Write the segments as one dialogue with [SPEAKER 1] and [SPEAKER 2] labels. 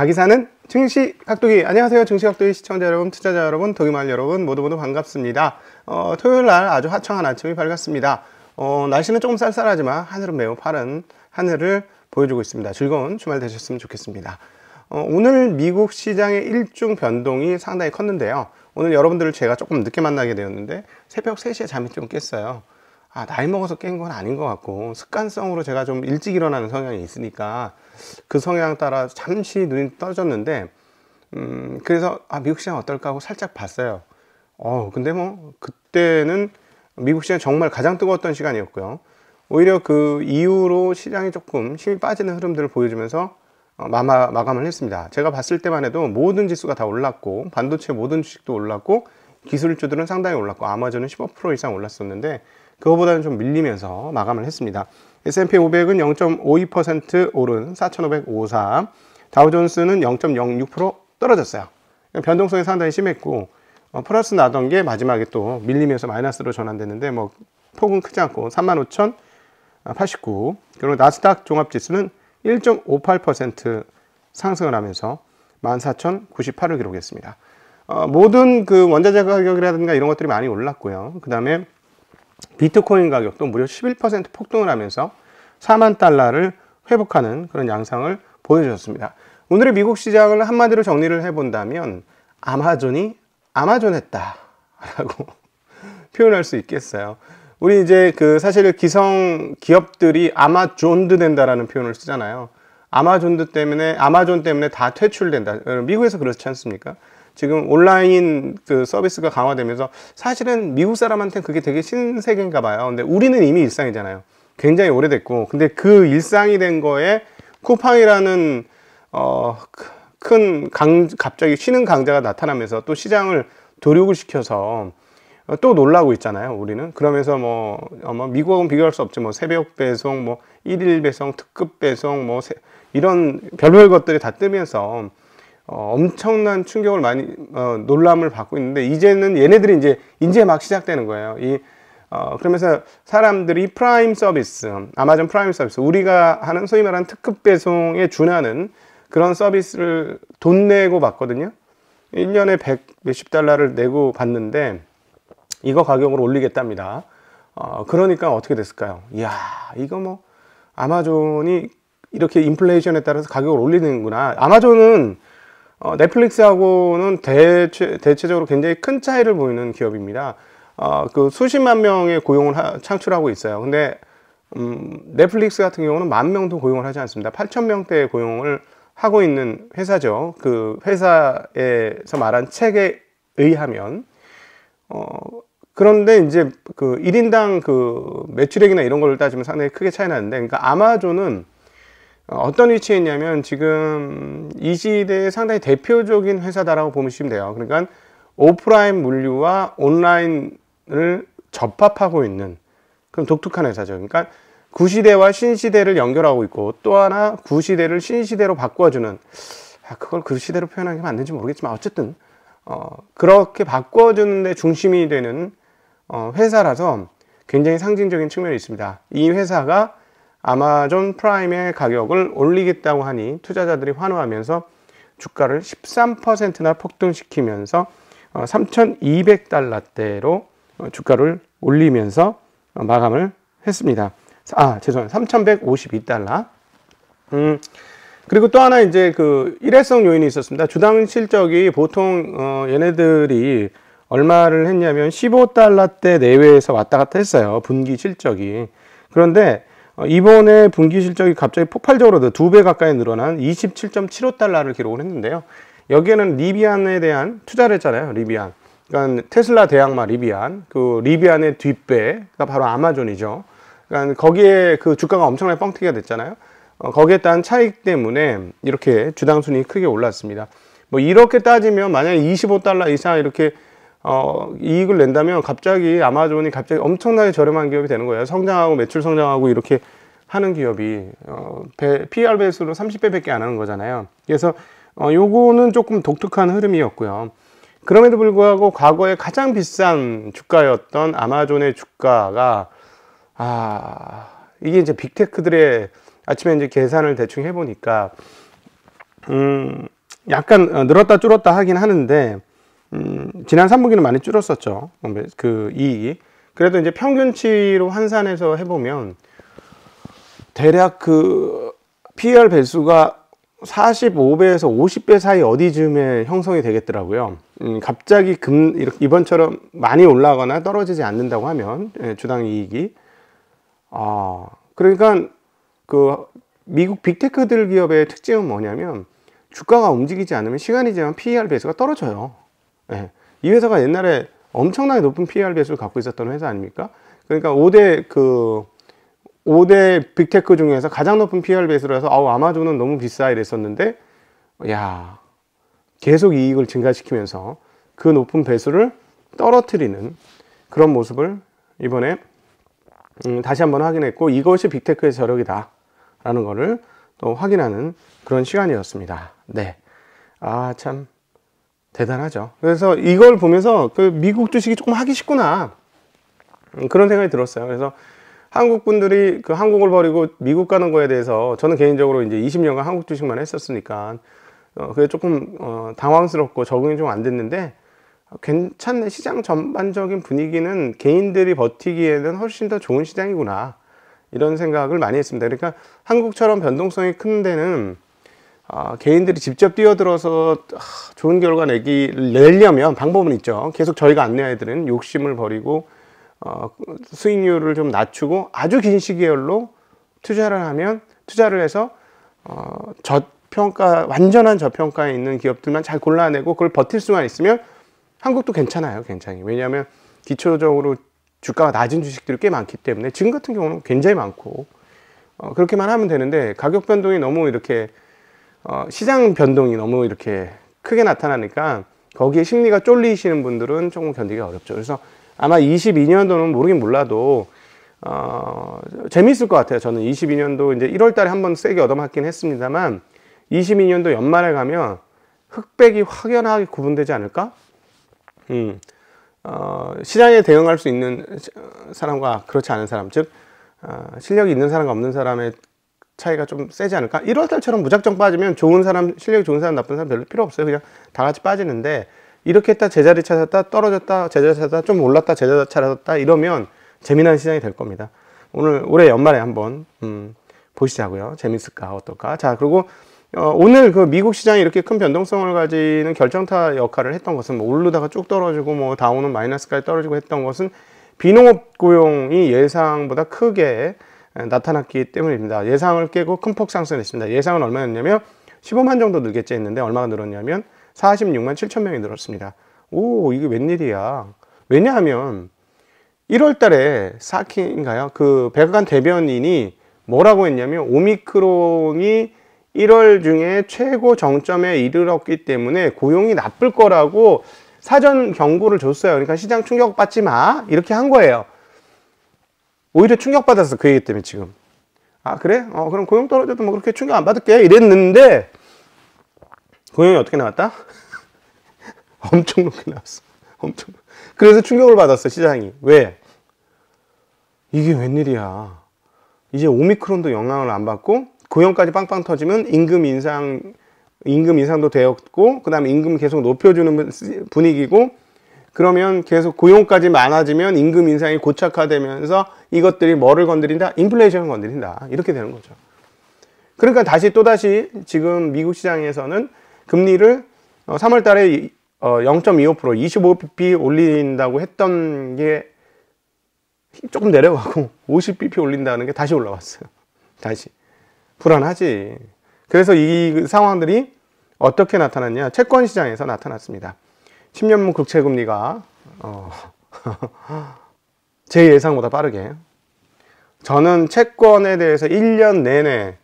[SPEAKER 1] 가기사는 증시 각도기 안녕하세요 증시 각도기 시청자 여러분 투자자 여러분 독일말 여러분 모두 모두 반갑습니다 어, 토요일날 아주 화창한 아침이 밝았습니다 어, 날씨는 조금 쌀쌀하지만 하늘은 매우 파른 하늘을 보여주고 있습니다 즐거운 주말 되셨으면 좋겠습니다 어, 오늘 미국 시장의 일중 변동이 상당히 컸는데요 오늘 여러분들을 제가 조금 늦게 만나게 되었는데 새벽 3시에 잠이 좀 깼어요 아 나이 먹어서 깬 건 아닌 것 같고 습관성으로 제가 좀 일찍 일어나는 성향이 있으니까 그 성향 따라 잠시 눈이 떠졌는데 음 그래서 아 미국 시장 어떨까 하고 살짝 봤어요 어 근데 뭐 그때는 미국 시장 정말 가장 뜨거웠던 시간이었고요 오히려 그 이후로 시장이 조금 힘이 빠지는 흐름들을 보여주면서 어, 마마, 마감을 했습니다 제가 봤을 때만 해도 모든 지수가 다 올랐고 반도체 모든 주식도 올랐고 기술주들은 상당히 올랐고 아마존은 15% 이상 올랐었는데 그거보다는 좀 밀리면서 마감을 했습니다. S&P 500은 0.52% 오른 4 5 5 4 다우존스는 0.06% 떨어졌어요. 그러니까 변동성이 상당히 심했고 어, 플러스 나던 게 마지막에 또 밀리면서 마이너스로 전환됐는데 뭐 폭은 크지 않고 35,089 그리고 나스닥 종합지수는 1.58% 상승을 하면서 14,098을 기록했습니다. 어, 모든 그 원자재 가격이라든가 이런 것들이 많이 올랐고요. 그 다음에 비트코인 가격도 무려 11% 폭등을 하면서 4만 달러를 회복하는 그런 양상을 보여주셨습니다. 오늘의 미국 시장을 한마디로 정리를 해본다면 아마존이 아마존했다 라고 표현할 수 있겠어요. 우리 이제 그 사실 기성 기업들이 아마존드 된다라는 표현을 쓰잖아요. 아마존드 때문에 아마존 때문에 다 퇴출된다. 미국에서 그렇지 않습니까? 지금 온라인 그 서비스가 강화되면서 사실은 미국 사람한테는 그게 되게 신세계인가 봐요. 근데 우리는 이미 일상이잖아요. 굉장히 오래됐고 근데 그 일상이 된 거에 쿠팡이라는 어, 큰 강, 갑자기 쉬는 강자가 나타나면서 또 시장을 도륙을 시켜서 어, 또 놀라고 있잖아요 우리는 그러면서 뭐 아마 어, 뭐 미국하고는 비교할 수 없지 뭐 새벽 배송 뭐 일일 배송 특급 배송 뭐 세, 이런 별별 것들이 다 뜨면서 어, 엄청난 충격을 많이 어, 놀람을 받고 있는데 이제는 얘네들이 이제 이제 막 시작되는 거예요. 이 어, 그러면서 사람들이 프라임 서비스, 아마존 프라임 서비스, 우리가 하는 소위 말하는 특급 배송에 준하는 그런 서비스를 돈 내고 받거든요. 1년에 100 몇십 달러를 내고 받는데 이거 가격으로 올리겠답니다. 어, 그러니까 어떻게 됐을까요? 이야, 이거 뭐 아마존이 이렇게 인플레이션에 따라서 가격을 올리는구나. 아마존은 어, 넷플릭스하고는 대체, 대체적으로 굉장히 큰 차이를 보이는 기업입니다. 어, 그 수십만 명의 고용을 하, 창출하고 있어요. 근데 음, 넷플릭스 같은 경우는 만 명도 고용을 하지 않습니다. 8천 명대의 고용을 하고 있는 회사죠. 그 회사에서 말한 책에 의하면 어, 그런데 이제 그 1인당 그 매출액이나 이런 걸 따지면 상당히 크게 차이 나는데 그러니까 아마존은 어떤 위치에 있냐면 지금 이 시대의 상당히 대표적인 회사다라고 보시면 돼요. 그러니까 오프라인 물류와 온라인을 접합하고 있는 그런 독특한 회사죠. 그러니까 구시대와 신시대를 연결하고 있고 또 하나 구시대를 신시대로 바꿔주는 아, 그걸 그 시대로 표현하는 게 맞는지 모르겠지만 어쨌든 어, 그렇게 바꿔주는 데 중심이 되는 어, 회사라서 굉장히 상징적인 측면이 있습니다. 이 회사가 아마존 프라임의 가격을 올리겠다고 하니 투자자들이 환호하면서 주가를 13%나 폭등시키면서 3,200달러대로 어, 어, 주가를 올리면서 어, 마감을 했습니다. 아, 죄송해요. 3,152달러. 음, 그리고 또 하나 이제 그 일회성 요인이 있었습니다. 주당 실적이 보통 어, 얘네들이 얼마를 했냐면 15달러대 내외에서 왔다 갔다 했어요. 분기 실적이. 그런데 어, 이번에 분기 실적이 갑자기 폭발적으로 두 배 가까이 늘어난 27.75달러를 기록을 했는데요. 여기에는 리비안에 대한 투자를 했잖아요. 리비안. 그러니까 테슬라 대항마 리비안. 그 리비안의 뒷배가 바로 아마존이죠. 그러니까 거기에 그 주가가 엄청나게 뻥튀기가 됐잖아요. 어, 거기에 따른 차익 때문에 이렇게 주당 순이 크게 올랐습니다. 뭐 이렇게 따지면 만약에 25달러 이상 이렇게 어, 이익을 낸다면 갑자기 아마존이 갑자기 엄청나게 저렴한 기업이 되는 거예요. 성장하고 매출 성장하고 이렇게 하는 기업이 어, 배, PR 배수로 30배밖에 안 하는 거잖아요. 그래서 어, 요거는 조금 독특한 흐름이었고요. 그럼에도 불구하고 과거에 가장 비싼 주가였던 아마존의 주가가 아 이게 이제 빅테크들의 아침에 이제 계산을 대충 해보니까 음 약간 어, 늘었다 줄었다 하긴 하는데 음 지난 3분기는 많이 줄었었죠 그 이익이 그래도 이제 평균치로 환산해서 해보면 대략 그 PER 배수가 45배에서 50배 사이 어디쯤에 형성이 되겠더라고요. 음, 갑자기 금, 이번처럼 많이 올라가거나 떨어지지 않는다고 하면 예, 주당 이익이 아 그러니까 그 미국 빅테크들 기업의 특징은 뭐냐면 주가가 움직이지 않으면 시간이 지나면 PER 배수가 떨어져요. 예, 이 회사가 옛날에 엄청나게 높은 PER 배수를 갖고 있었던 회사 아닙니까? 그러니까 5대 그 5대 빅테크 중에서 가장 높은 PR 배수스로 해서 아우 아마존은 너무 비싸 이랬었는데 야 계속 이익을 증가시키면서 그 높은 배수를 떨어뜨리는 그런 모습을 이번에 음, 다시 한번 확인했고 이것이 빅테크의 저력이다 라는 것을 또 확인하는 그런 시간이었습니다 네아 참 대단하죠 그래서 이걸 보면서 그 미국 주식이 조금 하기 쉽구나 음, 그런 생각이 들었어요 그래서 한국 분들이 그 한국을 버리고 미국 가는 거에 대해서 저는 개인적으로 이제 20년간 한국 주식만 했었으니까 어, 그게 조금 어, 당황스럽고 적응이 좀 안 됐는데 괜찮네 시장 전반적인 분위기는 개인들이 버티기에는 훨씬 더 좋은 시장이구나 이런 생각을 많이 했습니다 그러니까 한국처럼 변동성이 큰 데는 어, 개인들이 직접 뛰어들어서 아, 좋은 결과 내기 내려면 방법은 있죠 계속 저희가 안내해드리는 욕심을 버리고 어, 수익률을 좀 낮추고 아주 긴 시기열로 투자를 하면 투자를 해서 어, 저평가 완전한 저평가에 있는 기업들만 잘 골라내고 그걸 버틸 수만 있으면 한국도 괜찮아요 굉장히 왜냐하면 기초적으로 주가가 낮은 주식들이 꽤 많기 때문에 지금 같은 경우는 굉장히 많고 어, 그렇게만 하면 되는데 가격 변동이 너무 이렇게 어, 시장 변동이 너무 이렇게 크게 나타나니까 거기에 심리가 쫄리시는 분들은 조금 견디기 가 어렵죠 그래서 아마 22년도는 모르긴 몰라도 어, 재미있을 것 같아요. 저는 22년도 이제 1월 달에 한번 세게 얻어맞긴 했습니다만 22년도 연말에 가면 흑백이 확연하게 구분되지 않을까? 음, 어, 시장에 대응할 수 있는 어, 사람과 그렇지 않은 사람, 즉 어, 실력이 있는 사람과 없는 사람의 차이가 좀 세지 않을까? 1월 달처럼 무작정 빠지면 좋은 사람, 실력이 좋은 사람, 나쁜 사람 별로 필요 없어요. 그냥 다 같이 빠지는데 이렇게 했다 제자리 찾았다 떨어졌다 제자리 찾았다 좀 올랐다 제자리 찾았다 이러면 재미난 시장이 될 겁니다. 오늘 올해 연말에 한번 음, 보시자고요. 재밌을까 어떨까? 자 그리고 어, 오늘 그 미국 시장이 이렇게 큰 변동성을 가지는 결정타 역할을 했던 것은 뭐 오르다가 쭉 떨어지고 뭐 다운은 마이너스까지 떨어지고 했던 것은 비농업 고용이 예상보다 크게 나타났기 때문입니다. 예상을 깨고 큰 폭 상승했습니다. 예상은 얼마였냐면 15만 정도 늘겠지 했는데 얼마가 늘었냐면 46만 7천 명이 늘었습니다. 오, 이게 웬일이야. 왜냐하면 1월 달에 사키인가요? 그 백악관 대변인이 뭐라고 했냐면 오미크론이 1월 중에 최고 정점에 이르렀기 때문에 고용이 나쁠 거라고 사전 경고를 줬어요. 그러니까 시장 충격받지 마. 이렇게 한 거예요. 오히려 충격받았어. 그 얘기 때문에 지금. 아, 그래? 어, 그럼 고용 떨어져도 뭐 그렇게 충격 안 받을게. 이랬는데 고용이 어떻게 나왔다? 엄청 높게 나왔어. 엄청. 그래서 충격을 받았어, 시장이. 왜? 이게 웬일이야. 이제 오미크론도 영향을 안 받고, 고용까지 빵빵 터지면 임금 인상, 임금 인상도 되었고, 그 다음에 임금 계속 높여주는 분위기고, 그러면 계속 고용까지 많아지면 임금 인상이 고착화되면서 이것들이 뭐를 건드린다? 인플레이션을 건드린다. 이렇게 되는 거죠. 그러니까 다시 또다시 지금 미국 시장에서는 금리를 3월 어, 달에 0.25% 25bp 어, 올린다고 했던 게 조금 내려가고 50bp 올린다는 게 다시 올라왔어요. 다시. 불안하지. 그래서 이 상황들이 어떻게 나타났냐? 채권 시장에서 나타났습니다. 10년물 국채 금리가 어제 예상보다 빠르게 저는 채권에 대해서 1년 내내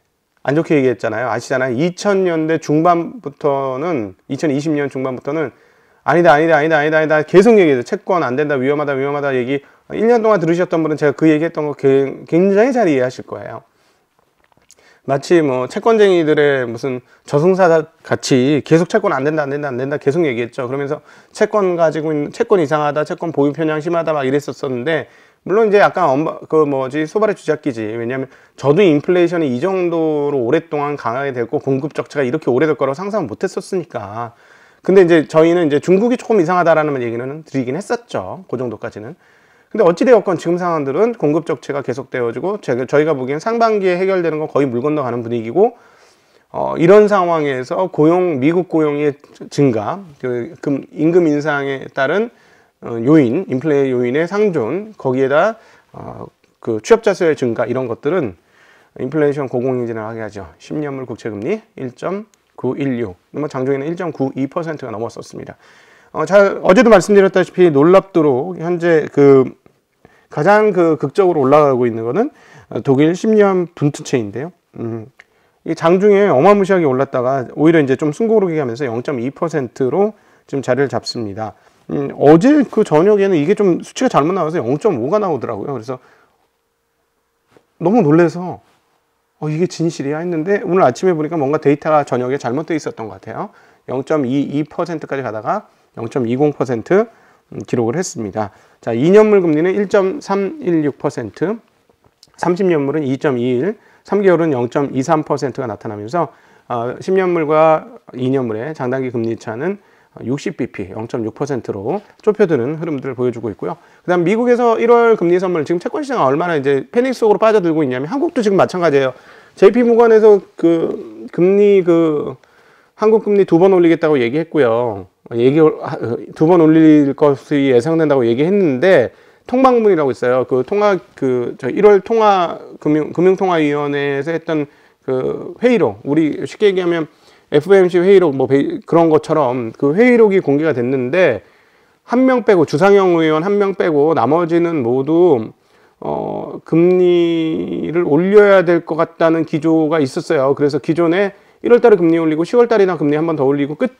[SPEAKER 1] 안 좋게 얘기했잖아요. 아시잖아요. 2000년대 중반부터는 2020년 중반부터는 아니다 아니다 아니다 아니다 아니다 계속 얘기해요. 채권 안 된다 위험하다 위험하다 얘기 1년 동안 들으셨던 분은 제가 그 얘기했던 거 굉장히 잘 이해하실 거예요. 마치 뭐 채권쟁이들의 무슨 저승사 같이 계속 채권 안 된다 안 된다 안 된다 계속 얘기했죠. 그러면서 채권 가지고 있는 채권 이상하다 채권 보유 편향 심하다 막 이랬었었는데 물론 이제 약간 엄마그 뭐지 소발의 주작기지 왜냐하면 저도 인플레이션이 이 정도로 오랫동안 강하게 됐고 공급 적체가 이렇게 오래될 거라고 상상 못했었으니까 근데 이제 저희는 이제 중국이 조금 이상하다라는 얘기는 드리긴 했었죠 그 정도까지는 근데 어찌되었건 지금 상황들은 공급 적체가 계속되어지고 저희가 보기엔 상반기에 해결되는 건 거의 물 건너가는 분위기고 어, 이런 상황에서 고용 미국 고용의 증가 그 임금 인상에 따른 어, 요인, 인플레 이 요인의 상존, 거기에다 어, 그 취업자 수의 증가 이런 것들은 인플레이션 고공행진을 하게 하죠. 10년물 국채금리 1.916, 뭐 장중에는 1.92%가 넘었었습니다. 어, 잘, 어제도 말씀드렸다시피 놀랍도록 현재 그 가장 그 극적으로 올라가고 있는 것은 어, 독일 10년 분투체인데요 음, 이 장중에 어마무시하게 올랐다가 오히려 이제 좀숭고르게 하면서 0.2%로 지금 자리를 잡습니다. 음, 어제 그 저녁에는 이게 좀 수치가 잘못 나와서 0.5가 나오더라고요. 그래서 너무 놀래서 어, 이게 진실이야 했는데 오늘 아침에 보니까 뭔가 데이터가 저녁에 잘못되어 있었던 것 같아요. 0.22%까지 가다가 0.20% 음, 기록을 했습니다. 자, 2년물 금리는 1.316%, 30년물은 2.21, 3개월은 0.23%가 나타나면서 어, 10년물과 2년물의 장단기 금리 차는 60bp 0.6%로 좁혀드는 흐름들을 보여주고 있고요. 그 다음 미국에서 1월 금리 선물 지금 채권 시장 얼마나 이제 패닉 속으로 빠져들고 있냐면 한국도 지금 마찬가지예요. JP 무관에서 그 금리 그 한국 금리 두 번 올리겠다고 얘기했고요. 얘기 두 번 올릴 것이 예상된다고 얘기했는데 통방문이라고 있어요. 그 통화 그저 1월 통화 금융 금융통화위원회에서 했던 그 회의로 우리 쉽게 얘기하면 FOMC 회의록 뭐 그런 것처럼 그 회의록이 공개가 됐는데 한 명 빼고 주상영 의원 한 명 빼고 나머지는 모두 어 금리를 올려야 될 것 같다는 기조가 있었어요. 그래서 기존에 1월 달에 금리 올리고 10월 달이나 금리 한 번 더 올리고 끝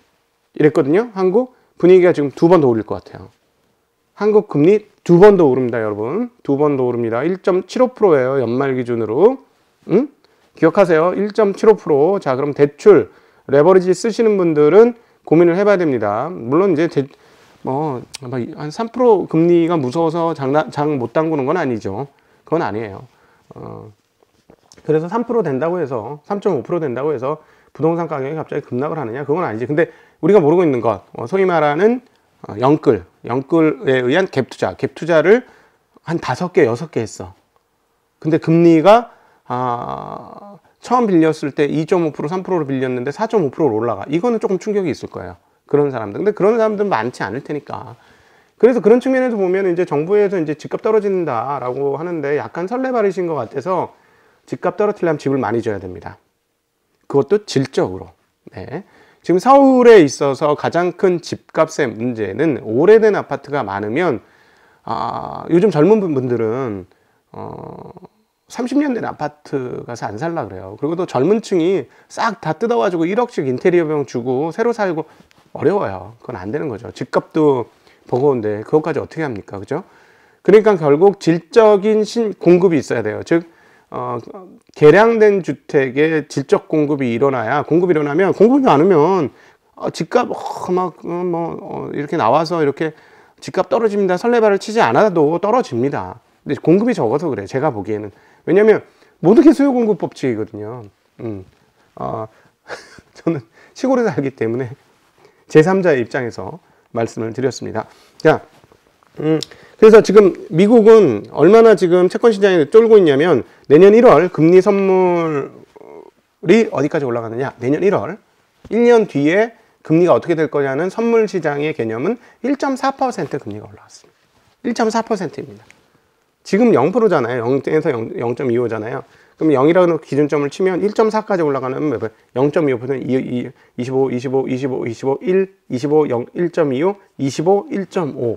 [SPEAKER 1] 이랬거든요. 한국 분위기가 지금 두 번 더 올릴 것 같아요. 한국 금리 두 번 더 오릅니다, 여러분. 두 번 더 오릅니다. 1.75%예요, 연말 기준으로. 응? 기억하세요. 1.75%. 자, 그럼 대출 레버리지 쓰시는 분들은 고민을 해봐야 됩니다. 물론 이제 뭐, 한 3% 금리가 무서워서 장 못 담그는 건 아니죠. 그건 아니에요. 어, 그래서 3% 된다고 해서, 3.5% 된다고 해서 부동산 가격이 갑자기 급락을 하느냐? 그건 아니지. 근데 우리가 모르고 있는 것, 어, 소위 말하는 어, 영끌, 영끌에 의한 갭 투자, 갭 투자를 한 다섯 개, 여섯 개 했어. 근데 금리가, 아, 처음 빌렸을 때 2.5% 3%로 빌렸는데 4.5%로 올라가 이거는 조금 충격이 있을 거예요 그런 사람들 근데 그런 사람들은 많지 않을 테니까 그래서 그런 측면에서 보면 이제 정부에서 이제 집값 떨어진다라고 하는데 약간 설레발이신 것 같아서 집값 떨어뜨리려면 집을 많이 줘야 됩니다 그것도 질적으로 네. 지금 서울에 있어서 가장 큰 집값의 문제는 오래된 아파트가 많으면 아, 요즘 젊은 분들은 어, 30년 된 아파트 가서 안 살라 그래요. 그리고 또 젊은 층이 싹 다 뜯어가지고 1억씩 인테리어 비용 주고 새로 살고 어려워요. 그건 안 되는 거죠. 집값도 버거운데 그것까지 어떻게 합니까? 그죠? 그러니까 결국 질적인 신, 공급이 있어야 돼요. 즉, 어, 개량된 주택에 질적 공급이 일어나야 공급이 일어나면 공급이 안 오면 어, 집값 어, 막뭐 어, 어, 이렇게 나와서 이렇게 집값 떨어집니다. 설레발을 치지 않아도 떨어집니다. 근데 공급이 적어서 그래요. 제가 보기에는 왜냐면 모든 게 수요공급 법칙이거든요. 음, 어, 저는 시골에 살기 때문에 제3자의 입장에서 말씀을 드렸습니다. 자, 음, 그래서 지금 미국은 얼마나 지금 채권 시장에 쫄고 있냐면 내년 1월 금리 선물이 어디까지 올라가느냐? 내년 1월 1년 뒤에 금리가 어떻게 될 거냐는 선물 시장의 개념은 1.4% 금리가 올라왔습니다. 1.4%입니다. 지금 0%잖아요. 0에서 0.25잖아요. 그럼 0이라는 기준점을 치면 1.4까지 올라가는 맵을 0.25%는 25, 25, 25, 25, 1, 25, 0, 1.25, 25, 1.5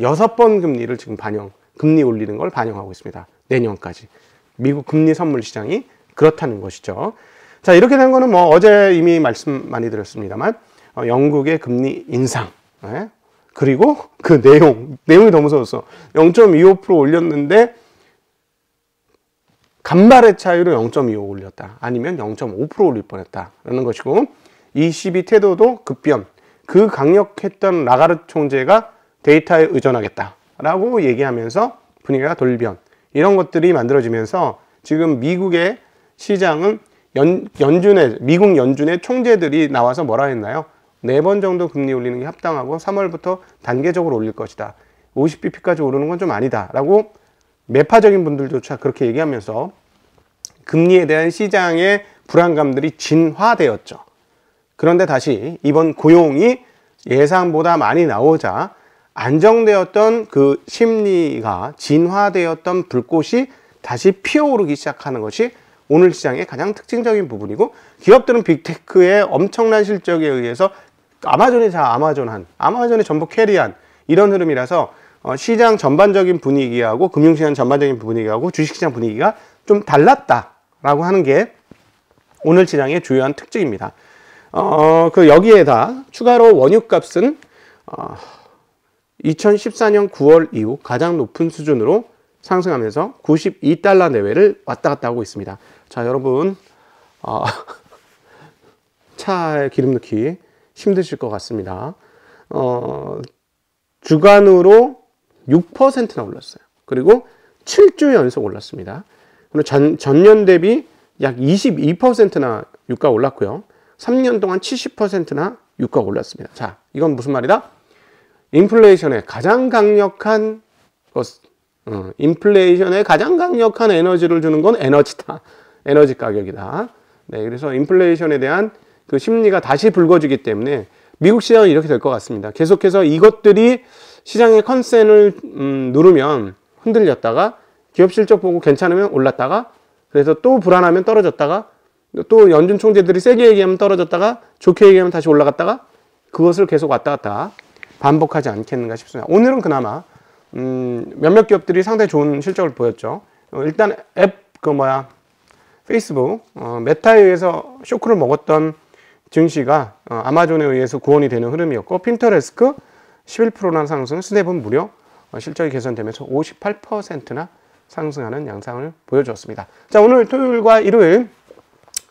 [SPEAKER 1] 여섯 번 금리를 지금 반영, 금리 올리는 걸 반영하고 있습니다. 내년까지. 미국 금리 선물 시장이 그렇다는 것이죠. 자, 이렇게 된 거는 뭐 어제 이미 말씀 많이 드렸습니다만, 어, 영국의 금리 인상, 예? 그리고 그 내용, 내용이 더 무서웠어. 0.25% 올렸는데 간발의 차이로 0.25 올렸다. 아니면 0.5% 올릴 뻔했다. 라는 것이고 이 시비 태도도 급변. 그 강력했던 라가르 총재가 데이터에 의존하겠다. 라고 얘기하면서 분위기가 돌변. 이런 것들이 만들어지면서 지금 미국의 시장은 연, 연준의, 미국 연준의 총재들이 나와서 뭐라 했나요? 네번 정도 금리 올리는 게 합당하고 3월부터 단계적으로 올릴 것이다. 50bp까지 오르는 건 좀 아니다. 라고 매파적인 분들조차 그렇게 얘기하면서 금리에 대한 시장의 불안감들이 진화되었죠. 그런데 다시 이번 고용이 예상보다 많이 나오자 안정되었던 그 심리가 진화되었던 불꽃이 다시 피어오르기 시작하는 것이 오늘 시장의 가장 특징적인 부분이고 기업들은 빅테크의 엄청난 실적에 의해서 아마존이 다 아마존한, 아마존이 전부 캐리한 이런 흐름이라서 어, 시장 전반적인 분위기하고 금융시장 전반적인 분위기하고 주식시장 분위기가 좀 달랐다라고 하는 게 오늘 시장의 주요한 특징입니다. 어, 그 여기에다 추가로 원유값은 어, 2014년 9월 이후 가장 높은 수준으로 상승하면서 92달러 내외를 왔다 갔다 하고 있습니다. 자, 여러분. 어, 차에 기름 넣기 힘드실 것 같습니다. 어, 주간으로 6%나 올랐어요. 그리고 7주 연속 올랐습니다. 그리고 전, 전년 대비 약 22%나 유가 올랐고요. 3년 동안 70%나 유가 올랐습니다. 자, 이건 무슨 말이다? 인플레이션의 가장 강력한 것, 어, 인플레이션의 가장 강력한 에너지를 주는 건 에너지다. 에너지 가격이다. 네, 그래서 인플레이션에 대한 그 심리가 다시 불거지기 때문에 미국 시장은 이렇게 될 것 같습니다. 계속해서 이것들이 시장의 컨센을 음, 누르면 흔들렸다가 기업 실적 보고 괜찮으면 올랐다가 그래서 또 불안하면 떨어졌다가 또 연준 총재들이 세게 얘기하면 떨어졌다가 좋게 얘기하면 다시 올라갔다가 그것을 계속 왔다 갔다 반복하지 않겠는가 싶습니다. 오늘은 그나마 음, 몇몇 기업들이 상당히 좋은 실적을 보였죠. 어, 일단 앱 그 뭐야 페이스북 어, 메타에 의해서 쇼크를 먹었던 증시가 어, 아마존에 의해서 구원이 되는 흐름이었고 핀터레스크 11%나 상승, 스냅은 무려 어, 실적이 개선되면서 58%나 상승하는 양상을 보여주었습니다. 자 오늘 토요일과 일요일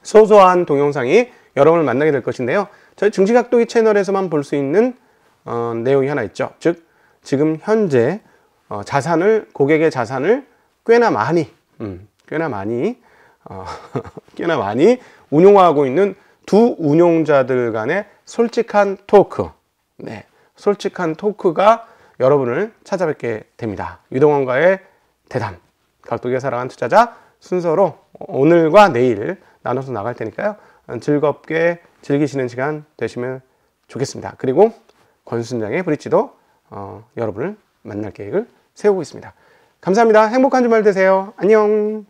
[SPEAKER 1] 소소한 동영상이 여러분을 만나게 될 것인데요. 저희 증시각도기 채널에서만 볼 수 있는 어, 내용이 하나 있죠. 즉 지금 현재 어, 자산을 고객의 자산을 꽤나 많이 음, 꽤나 많이 어, 꽤나 많이 운용하고 있는 두 운용자들 간의 솔직한 토크 네, 솔직한 토크가 여러분을 찾아뵙게 됩니다. 유동원과의 대담 각도기사랑아간 투자자 순서로 오늘과 내일 나눠서 나갈 테니까요. 즐겁게 즐기시는 시간 되시면 좋겠습니다. 그리고 권순장의 브릿지도 어, 여러분을 만날 계획을 세우고 있습니다. 감사합니다. 행복한 주말 되세요. 안녕.